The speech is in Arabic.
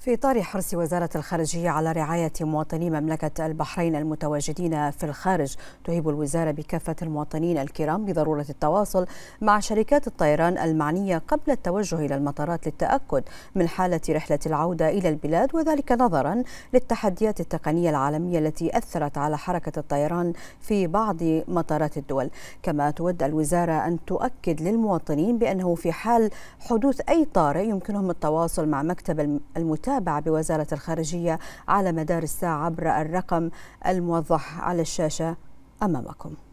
في إطار حرص وزارة الخارجية على رعاية مواطني مملكة البحرين المتواجدين في الخارج تهيب الوزارة بكافة المواطنين الكرام بضرورة التواصل مع شركات الطيران المعنية قبل التوجه إلى المطارات للتأكد من حالة رحلة العودة إلى البلاد وذلك نظرا للتحديات التقنية العالمية التي أثرت على حركة الطيران في بعض مطارات الدول كما تود الوزارة أن تؤكد للمواطنين بأنه في حال حدوث أي طارئ يمكنهم التواصل مع مكتب المتابعة المتابعة بوزارة الخارجية على مدار الساعة عبر الرقم الموضح على الشاشة أمامكم